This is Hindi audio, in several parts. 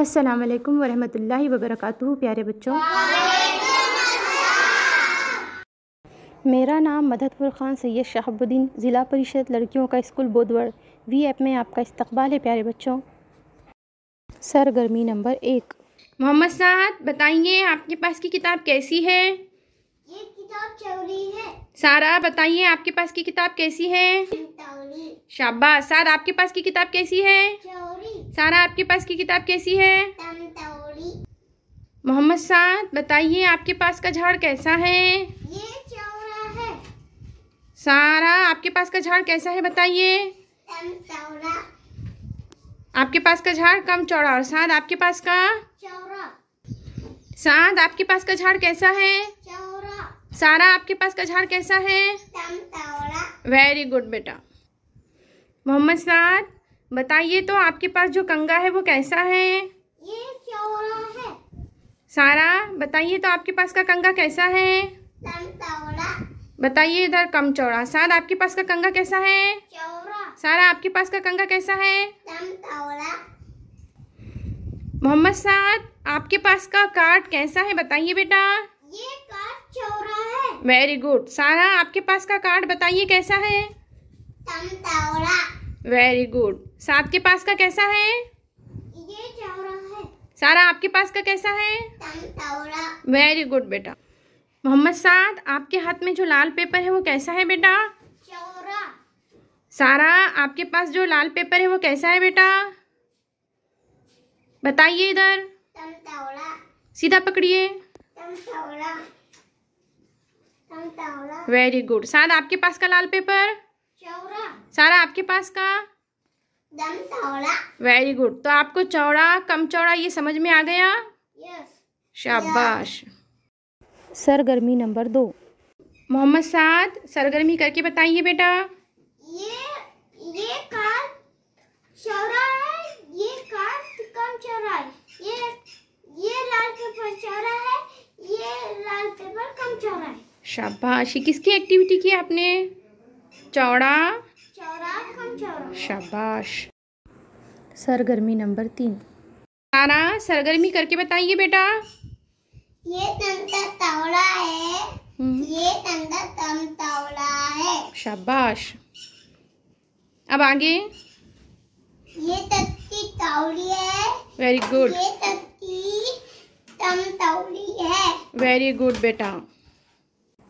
अस्सलाम वालेकुम वरहमतुल्लाहि वबरकातुहू प्यारे बच्चों मेरा नाम मदतपुर ख़ान सैयद शहाबुद्दीन ज़िला परिषद लड़कियों का स्कूल बोधवर वी एप में आपका इस्तकबाल है प्यारे बच्चों सरगर्मी नंबर एक मोहम्मद साहब बताइए आपके पास की किताब कैसी है ये किताब है सारा बताइए आपके पास की किताब कैसी है शाबाश साद आपके पास की किताब कैसी है सारा आपके पास की किताब कैसी है मोहम्मद साद बताइए आपके पास का झाड़ कैसा है ये चौड़ा है सारा आपके पास का झाड़ कैसा है बताइए आपके पास का झाड़ कम चौड़ा और साद आपके पास का चौड़ा साद आपके पास का झाड़ कैसा है चौड़ा सारा आपके पास का झाड़ कैसा है वेरी गुड बेटा मोहम्मद साद बताइए तो आपके पास जो कंगा है वो कैसा है ये चौड़ा है सारा बताइए तो आपके पास का कंगा कैसा है बताइए इधर कम चौड़ा सारा आपके पास का कंगा कैसा है सारा आपके पास का कंगा कैसा है मोहम्मद साद आपके पास का कार्ड कैसा है बताइए बेटा ये कार्ड चौड़ा है वेरी गुड सारा आपके पास का कार्ड बताइए कैसा है वेरी गुड सात के पास का कैसा है ये है सारा आपके पास का कैसा है वेरी गुड बेटा मोहम्मद साद आपके हाथ में जो लाल पेपर है वो कैसा है बेटा सारा आपके पास जो लाल पेपर है वो कैसा है बेटा बताइए इधर सीधा पकड़िए वेरी गुड साद आपके पास का लाल पेपर सारा आपके पास का दम चौड़ा वेरी गुड तो आपको चौड़ा कम चौड़ा ये समझ में आ गया yes. शाबाश सरगर्मी नंबर दो मोहम्मद साद सरगर्मी करके बताइए बेटा ये ये चौड़ा है ये कम चौड़ा है ये ये लाल पेपर चौड़ा है ये लाल पेपर कम चौड़ा है शाबाश किसकी एक्टिविटी की आपने चौड़ा शाबाश सरगर्मी नंबर तीन सारा सरगर्मी करके बताइए बेटा ये तंता तौड़ा है हम्म। ये तंता तम तौड़ा है शाबाश अब आगे ये तत्ती तौड़ी है वेरी गुड ये तत्ती तम तौड़ी है वेरी गुड बेटा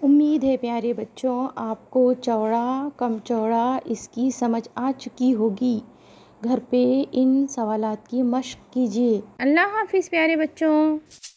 उम्मीद है प्यारे बच्चों आपको चौड़ा कम चौड़ा इसकी समझ आ चुकी होगी घर पे इन सवालात की मशक कीजिए अल्लाह हाफिज़ प्यारे बच्चों